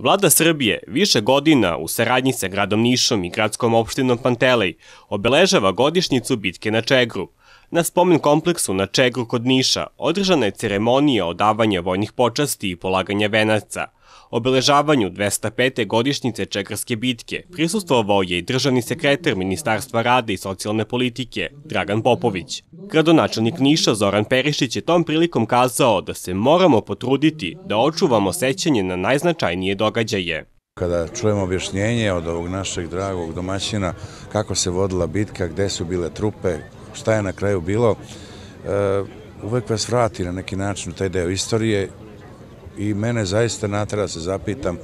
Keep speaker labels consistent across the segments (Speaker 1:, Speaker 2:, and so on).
Speaker 1: Vlada Srbije više godina u saradnji sa gradom Nišom i gradskom opštinom Pantelej obeležava godišnjicu bitke na Čegru – Na spomen kompleksu na Čegru kod Niša održana je ceremonija odavanja vojnih počasti i polaganja venaca. Obeležavanju 205. godišnjice Čegrske bitke prisustvovao je i državni sekretar Ministarstva rada i socijalne politike Dragan Popović. Gradonačelnik Niša Zoran Perišić je tom prilikom kazao da se moramo potruditi da očuvamo sećanje na najznačajnije događaje
Speaker 2: kada čujemo objašnjenje od ovog našeg dragog domaćina kako se vodila bitka, gde su bile trupe, šta je na kraju bilo, e, uvek vas vrati na neki način u taj deo istorije i mene zaista natara da se zapitam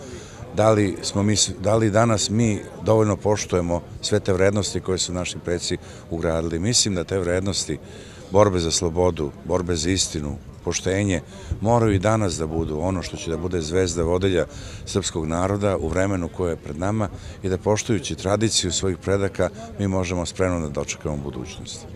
Speaker 2: da li, smo mi, da li danas mi dovoljno poštujemo sve te vrednosti koje su naši preci ugradili. Mislim da te vrednosti borbe za slobodu, borbe za istinu, poštenje, moraju i danas da budu ono što će da bude zvezda vodelja srpskog naroda u vremenu koje je pred nama i da poštujući tradiciju svojih predaka mi možemo spremno da dočekamo budućnost.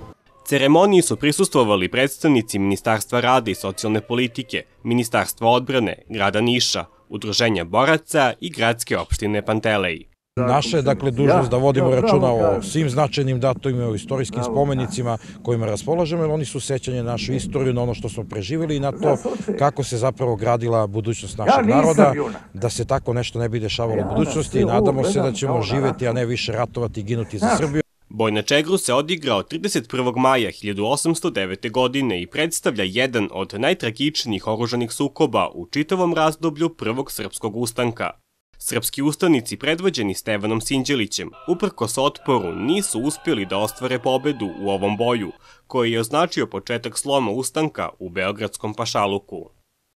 Speaker 1: Ceremoniji su prisustvovali predstavnici Ministarstva rada i socijalne politike, Ministarstva odbrane, grada Niša, Udruženja boraca i gradske opštine Panteleji.
Speaker 3: Naša je dakle dužnost da vodimo računa o svim značajnim datumima, o istorijskim spomenicima kojima raspolažemo, jer oni su sećanje našu istoriju, na ono što smo preživjeli i na to kako se zapravo gradila budućnost našeg naroda, da se tako nešto ne bi dešavalo u budućnosti i nadamo se da ćemo živeti, a ne više ratovati i ginuti za
Speaker 1: Srbiju. Boj na Čegru se odigrao 31. maja 1809. godine i predstavlja jedan od najtragičnijih oruženih sukoba u čitavom razdoblju Prvog srpskog ustanka. Srpski ustanici predvođeni Stevanom Sinđelićem, uprkos otporu, nisu uspjeli da ostvare pobedu u ovom boju, koji je označio početak sloma ustanka u Beogradskom pašaluku.